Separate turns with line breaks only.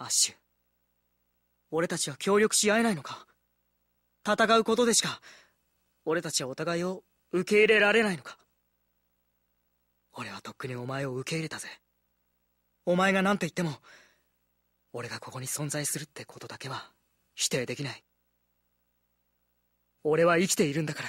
アッシュ俺たちは協力し合えないのか戦うことでしか俺たちはお互いを受け入れられないのか俺はとっくにお前を受け入れたぜ
お前が何て言っても俺がここに存在するってことだけは否定できない俺は生きているんだから